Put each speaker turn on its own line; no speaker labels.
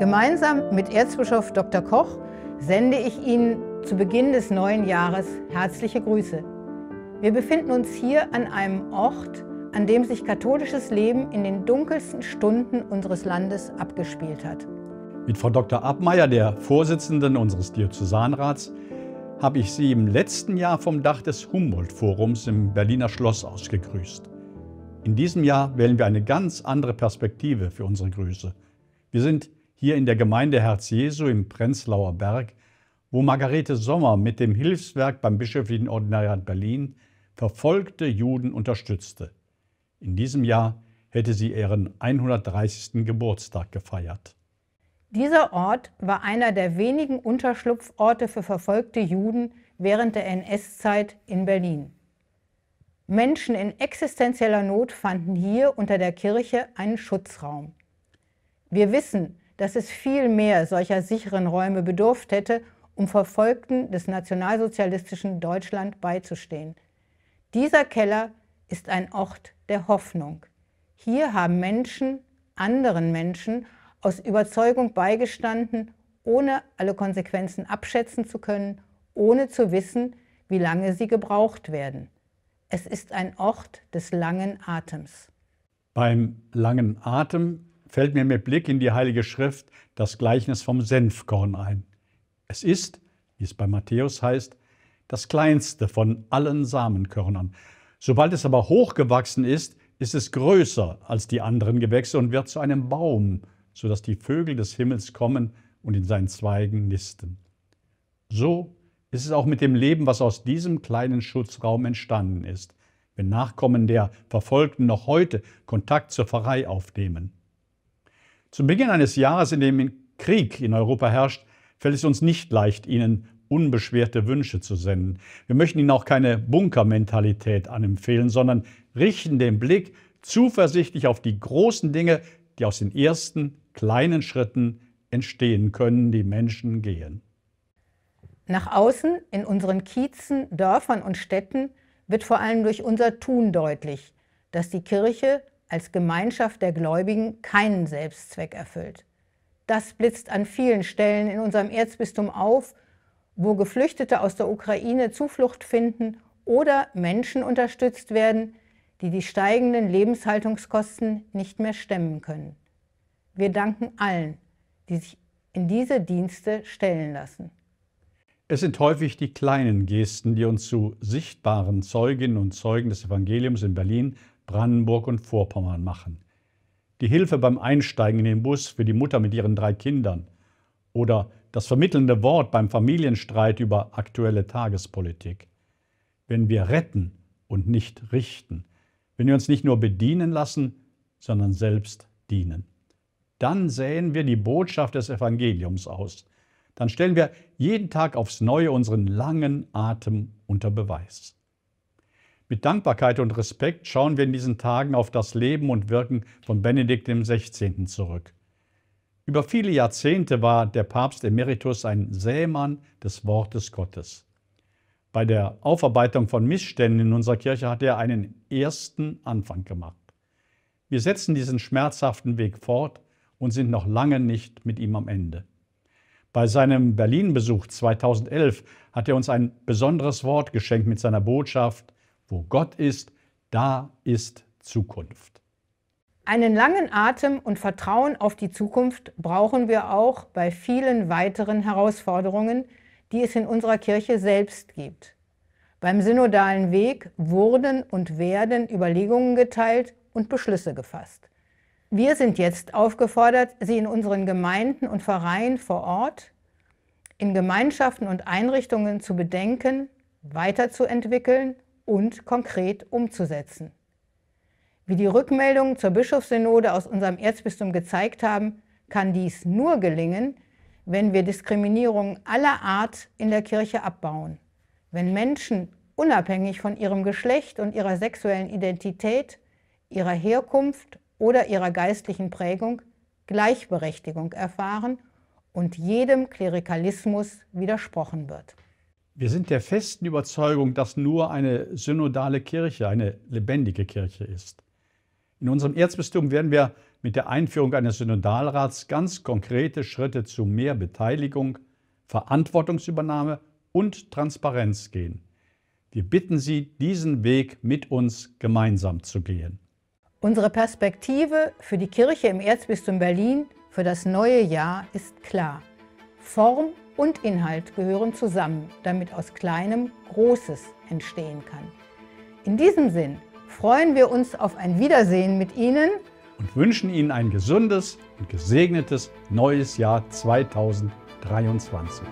Gemeinsam mit Erzbischof Dr. Koch sende ich Ihnen zu Beginn des neuen Jahres herzliche Grüße. Wir befinden uns hier an einem Ort, an dem sich katholisches Leben in den dunkelsten Stunden unseres Landes abgespielt hat.
Mit Frau Dr. Abmeier, der Vorsitzenden unseres Diözesanrats, habe ich sie im letzten Jahr vom Dach des Humboldt-Forums im Berliner Schloss ausgegrüßt. In diesem Jahr wählen wir eine ganz andere Perspektive für unsere Grüße. Wir sind hier in der Gemeinde Herz Jesu im Prenzlauer Berg, wo Margarete Sommer mit dem Hilfswerk beim Bischöflichen Ordinariat Berlin verfolgte Juden unterstützte. In diesem Jahr hätte sie ihren 130. Geburtstag gefeiert.
Dieser Ort war einer der wenigen Unterschlupforte für verfolgte Juden während der NS-Zeit in Berlin. Menschen in existenzieller Not fanden hier unter der Kirche einen Schutzraum. Wir wissen, dass es viel mehr solcher sicheren Räume bedurft hätte, um Verfolgten des nationalsozialistischen Deutschland beizustehen. Dieser Keller ist ein Ort der Hoffnung. Hier haben Menschen anderen Menschen aus Überzeugung beigestanden, ohne alle Konsequenzen abschätzen zu können, ohne zu wissen, wie lange sie gebraucht werden. Es ist ein Ort des langen Atems.
Beim langen Atem fällt mir mit Blick in die Heilige Schrift das Gleichnis vom Senfkorn ein. Es ist, wie es bei Matthäus heißt, das kleinste von allen Samenkörnern. Sobald es aber hochgewachsen ist, ist es größer als die anderen Gewächse und wird zu einem Baum, sodass die Vögel des Himmels kommen und in seinen Zweigen nisten. So ist es auch mit dem Leben, was aus diesem kleinen Schutzraum entstanden ist, wenn Nachkommen der Verfolgten noch heute Kontakt zur Pfarrei aufnehmen. Zu Beginn eines Jahres, in dem Krieg in Europa herrscht, fällt es uns nicht leicht, Ihnen unbeschwerte Wünsche zu senden. Wir möchten Ihnen auch keine Bunkermentalität anempfehlen, sondern richten den Blick zuversichtlich auf die großen Dinge, die aus den ersten kleinen Schritten entstehen können, die Menschen gehen.
Nach außen, in unseren Kiezen, Dörfern und Städten, wird vor allem durch unser Tun deutlich, dass die Kirche als Gemeinschaft der Gläubigen keinen Selbstzweck erfüllt. Das blitzt an vielen Stellen in unserem Erzbistum auf, wo Geflüchtete aus der Ukraine Zuflucht finden oder Menschen unterstützt werden, die die steigenden Lebenshaltungskosten nicht mehr stemmen können. Wir danken allen, die sich in diese Dienste stellen lassen.
Es sind häufig die kleinen Gesten, die uns zu sichtbaren Zeuginnen und Zeugen des Evangeliums in Berlin Brandenburg und Vorpommern machen. Die Hilfe beim Einsteigen in den Bus für die Mutter mit ihren drei Kindern oder das vermittelnde Wort beim Familienstreit über aktuelle Tagespolitik. Wenn wir retten und nicht richten, wenn wir uns nicht nur bedienen lassen, sondern selbst dienen, dann säen wir die Botschaft des Evangeliums aus. Dann stellen wir jeden Tag aufs Neue unseren langen Atem unter Beweis. Mit Dankbarkeit und Respekt schauen wir in diesen Tagen auf das Leben und Wirken von Benedikt XVI. zurück. Über viele Jahrzehnte war der Papst Emeritus ein Sämann des Wortes Gottes. Bei der Aufarbeitung von Missständen in unserer Kirche hat er einen ersten Anfang gemacht. Wir setzen diesen schmerzhaften Weg fort und sind noch lange nicht mit ihm am Ende. Bei seinem Berlin-Besuch 2011 hat er uns ein besonderes Wort geschenkt mit seiner Botschaft wo Gott ist, da ist Zukunft.
Einen langen Atem und Vertrauen auf die Zukunft brauchen wir auch bei vielen weiteren Herausforderungen, die es in unserer Kirche selbst gibt. Beim synodalen Weg wurden und werden Überlegungen geteilt und Beschlüsse gefasst. Wir sind jetzt aufgefordert, sie in unseren Gemeinden und Vereinen vor Ort, in Gemeinschaften und Einrichtungen zu bedenken, weiterzuentwickeln und konkret umzusetzen. Wie die Rückmeldungen zur Bischofssynode aus unserem Erzbistum gezeigt haben, kann dies nur gelingen, wenn wir Diskriminierung aller Art in der Kirche abbauen, wenn Menschen unabhängig von ihrem Geschlecht und ihrer sexuellen Identität, ihrer Herkunft oder ihrer geistlichen Prägung Gleichberechtigung erfahren und jedem Klerikalismus widersprochen wird.
Wir sind der festen Überzeugung, dass nur eine synodale Kirche eine lebendige Kirche ist. In unserem Erzbistum werden wir mit der Einführung eines Synodalrats ganz konkrete Schritte zu mehr Beteiligung, Verantwortungsübernahme und Transparenz gehen. Wir bitten Sie, diesen Weg mit uns gemeinsam zu gehen.
Unsere Perspektive für die Kirche im Erzbistum Berlin für das neue Jahr ist klar. Form und Inhalt gehören zusammen, damit aus Kleinem Großes entstehen kann. In diesem Sinn freuen wir uns auf ein Wiedersehen mit Ihnen
und wünschen Ihnen ein gesundes und gesegnetes neues Jahr 2023.